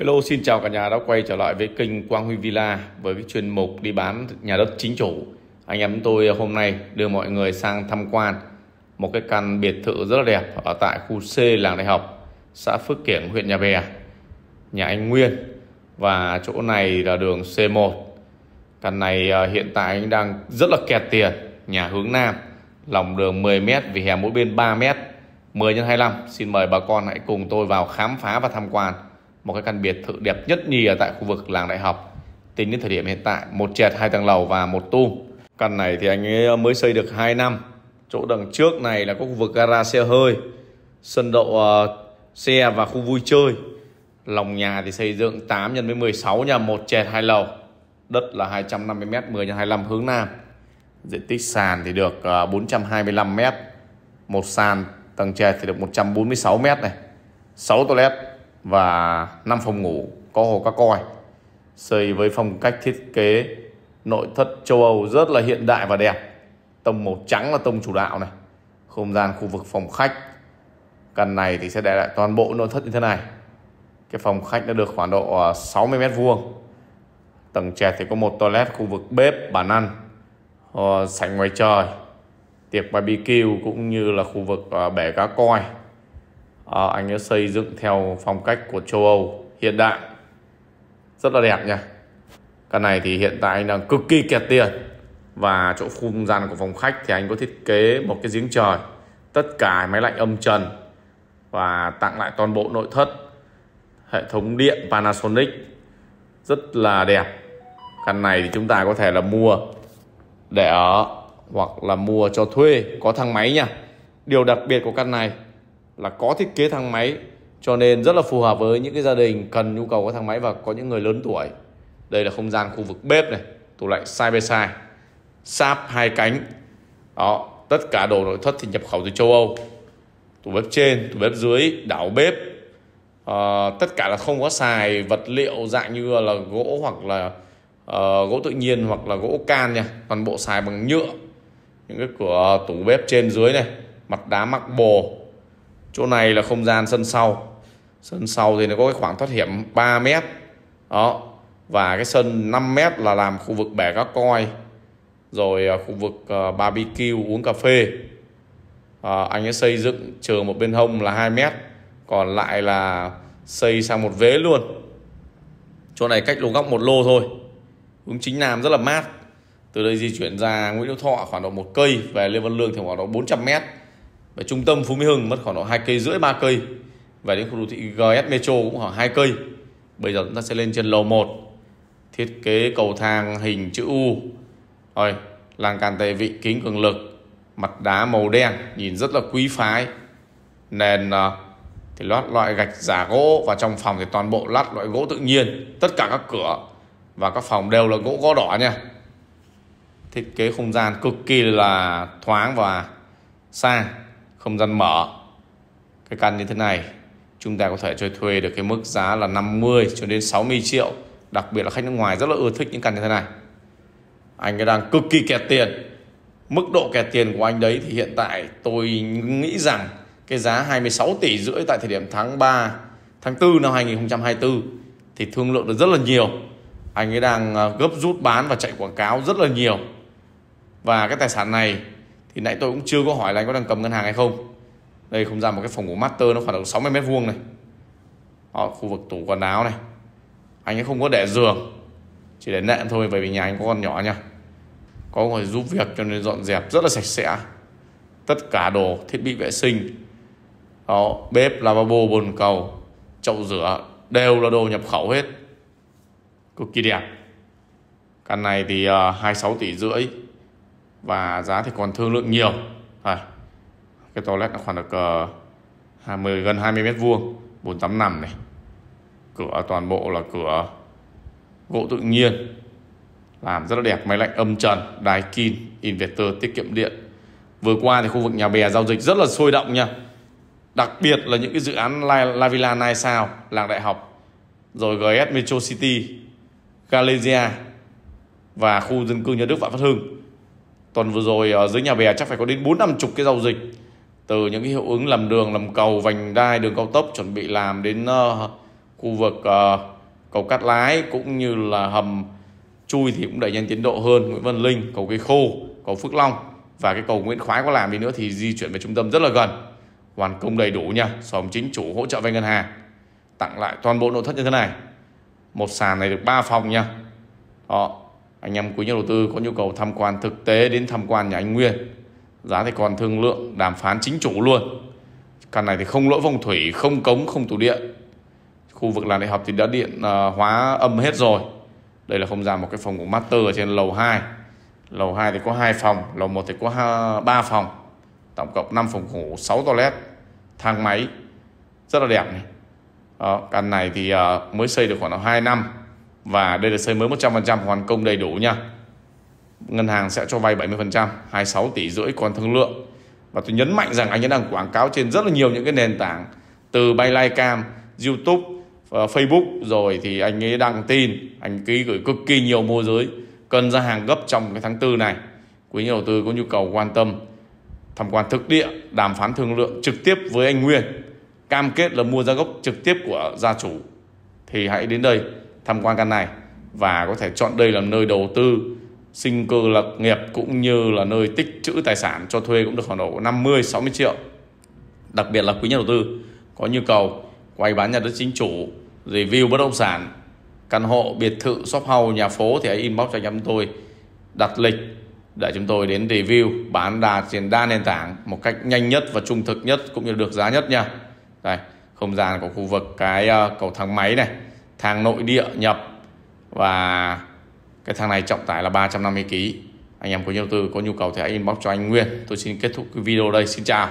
Hello, xin chào cả nhà đã quay trở lại với kênh Quang Huy Villa với cái chuyên mục đi bán nhà đất chính chủ. Anh em tôi hôm nay đưa mọi người sang tham quan một cái căn biệt thự rất là đẹp ở tại khu C làng đại học, xã Phước Kiển, huyện Nhà Bè, nhà anh Nguyên và chỗ này là đường C1. Căn này à, hiện tại anh đang rất là kẹt tiền, nhà hướng nam, lòng đường 10 m vì hè mỗi bên 3 m, 10 x 25. Xin mời bà con hãy cùng tôi vào khám phá và tham quan một cái căn biệt thự đẹp nhất nhì ở tại khu vực làng đại học. Tính đến thời điểm hiện tại, một trệt hai tầng lầu và một tu. Căn này thì anh ấy mới xây được 2 năm. Chỗ đằng trước này là có khu vực gara xe hơi, sân đậu uh, xe và khu vui chơi. Lòng nhà thì xây dựng 8 x 16 nhà một trệt hai lầu. Đất là 250 m 10 x 25 hướng nam. Diện tích sàn thì được 425 ờ, m. Một sàn tầng trệt thì được 146 m này. 6 toilet và 5 phòng ngủ có hồ cá coi xây với phong cách thiết kế nội thất châu Âu rất là hiện đại và đẹp tông màu trắng là tông chủ đạo này không gian khu vực phòng khách căn này thì sẽ để lại toàn bộ nội thất như thế này cái phòng khách đã được khoảng độ 60 à, mét vuông tầng trệt thì có một toilet khu vực bếp bàn ăn ờ, sảnh ngoài trời tiệc barbecue cũng như là khu vực à, bể cá coi à, anh ấy xây dựng theo phong cách của châu Âu hiện đại rất là đẹp nha căn này thì hiện tại anh đang cực kỳ kẹt tiền và chỗ không gian của phòng khách thì anh có thiết kế một cái giếng trời tất cả máy lạnh âm trần và tặng lại toàn bộ nội thất hệ thống điện Panasonic rất là đẹp căn này thì chúng ta có thể là mua để ở hoặc là mua cho thuê có thang máy nha điều đặc biệt của căn này là có thiết kế thang máy cho nên rất là phù hợp với những cái gia đình cần nhu cầu có thang máy và có những người lớn tuổi đây là không gian khu vực bếp này tủ lạnh side by side sáp hai cánh đó tất cả đồ nội thất thì nhập khẩu từ châu âu tủ bếp trên tủ bếp dưới đảo bếp à, tất cả là không có xài vật liệu dạng như là gỗ hoặc là uh, gỗ tự nhiên hoặc là gỗ can nha toàn bộ xài bằng nhựa những cái cửa tủ bếp trên dưới này mặt đá mặc bồ chỗ này là không gian sân sau sân sau thì nó có cái khoảng thoát hiểm 3 mét đó và cái sân 5 mét là làm khu vực bẻ cá coi rồi à, khu vực à, barbecue uống cà phê à, anh ấy xây dựng trường một bên hông là 2 mét còn lại là xây sang một vế luôn chỗ này cách lô góc một lô thôi hướng chính nam rất là mát từ đây di chuyển ra Nguyễn Hữu Thọ khoảng độ một cây về Lê Văn Lương thì khoảng độ 400 mét và trung tâm Phú Mỹ Hưng mất khoảng độ hai cây rưỡi ba cây và đến khu đô thị GS Metro cũng khoảng hai cây bây giờ chúng ta sẽ lên trên lầu 1 thiết kế cầu thang hình chữ U rồi lan can tề vị kính cường lực mặt đá màu đen nhìn rất là quý phái nền ờ, thì lót loại gạch giả gỗ và trong phòng thì toàn bộ lát loại gỗ tự nhiên tất cả các cửa và các phòng đều là gỗ gõ đỏ nha thiết kế không gian cực kỳ là thoáng và sang không gian mở cái căn như thế này chúng ta có thể cho thuê được cái mức giá là 50 cho đến 60 triệu đặc biệt là khách nước ngoài rất là ưa thích những căn như thế này anh ấy đang cực kỳ kẹt tiền mức độ kẹt tiền của anh đấy thì hiện tại tôi nghĩ rằng cái giá 26 tỷ rưỡi tại thời điểm tháng 3 tháng 4 năm 2024 thì thương lượng được rất là nhiều anh ấy đang ờ, gấp rút bán và chạy quảng cáo rất là nhiều và cái tài sản này thì nãy tôi cũng chưa có hỏi là anh có đang cầm ngân hàng hay không đây không gian một cái phòng ngủ master nó khoảng độ 60 mét vuông này Đó, khu vực tủ quần áo này anh ấy không có để giường chỉ để nệm thôi bởi vì nhà anh có con nhỏ nha có người giúp việc cho nên dọn dẹp rất là sạch sẽ tất cả đồ thiết bị vệ sinh đó bếp lavabo bồn cầu chậu rửa đều là đồ nhập khẩu hết cực kỳ đẹp căn này thì à, uh, 26 tỷ rưỡi và giá thì còn thương lượng nhiều à, cái toilet nó khoảng được uh, ờ, 20 gần 20 mét vuông 485 này cửa toàn bộ là cửa gỗ tự nhiên làm rất là đẹp máy lạnh âm trần đài kin inverter tiết kiệm điện vừa qua thì khu vực nhà bè giao dịch rất là sôi động nha đặc biệt là những cái dự án La, La Villa Nai Sao làng đại học rồi GS Metro City Galeria và khu dân cư nhà Đức Phạm Phát Hưng tuần vừa rồi ở ờ, dưới nhà bè chắc phải có đến bốn năm chục cái giao dịch từ những cái hiệu ứng làm đường làm cầu vành đai đường cao tốc chuẩn bị làm đến uh, khu vực uh, cầu cát lái cũng như là hầm chui thì cũng đẩy nhanh tiến độ hơn nguyễn văn linh cầu cây khô cầu phước long và cái cầu nguyễn khoái có làm đi nữa thì di chuyển về trung tâm rất là gần hoàn công đầy đủ nha xóm chính chủ hỗ trợ vay ngân hàng tặng lại toàn bộ nội thất như thế này một sàn này được 3 phòng nha đó anh em quý nhà đầu tư có nhu cầu tham quan thực tế đến tham quan nhà anh Nguyên giá thì còn thương lượng đàm phán chính chủ luôn căn này thì không lỗi phong thủy không cống không tủ điện khu vực làng đại học thì đã điện uh, hóa âm hết rồi đây là không gian một cái phòng của master ở trên lầu 2 lầu 2 thì có hai phòng lầu 1 thì có 3 phòng tổng cộng 5 phòng ngủ 6 toilet thang máy rất là đẹp này Đó, căn này thì uh, mới xây được khoảng 2 năm và đây là xây mới 100% hoàn công đầy đủ nha ngân hàng sẽ cho vay 70% 26 tỷ rưỡi còn thương lượng và tôi nhấn mạnh rằng anh ấy đang quảng cáo trên rất là nhiều những cái nền tảng từ bay cam youtube ờ, facebook rồi thì anh ấy đăng tin anh ký gửi cực kỳ nhiều môi giới cần ra hàng gấp trong cái tháng tư này quý nhà đầu tư có nhu cầu quan tâm tham quan thực địa đàm phán thương lượng trực tiếp với anh Nguyên cam kết là mua ra gốc trực tiếp của gia chủ thì hãy đến đây tham quan căn này và có thể chọn đây làm nơi đầu tư sinh cơ lập nghiệp cũng như là nơi tích trữ tài sản cho thuê cũng được khoảng độ 50 60 triệu. Đặc biệt là quý nhà đầu tư có nhu cầu quay bán nhà đất chính chủ, review bất động sản, căn hộ, biệt thự, shop house, nhà phố thì hãy inbox cho anh em tôi đặt lịch để chúng tôi đến review bán đà trên đa nền tảng một cách nhanh nhất và trung thực nhất cũng như được giá nhất nha. Đây, không gian của khu vực cái ờ, cầu thang máy này thang nội địa nhập và cái thang này trọng tải là 350 kg anh em có nhu tư có nhu cầu thì hãy inbox cho anh Nguyên tôi xin kết thúc cái video đây xin chào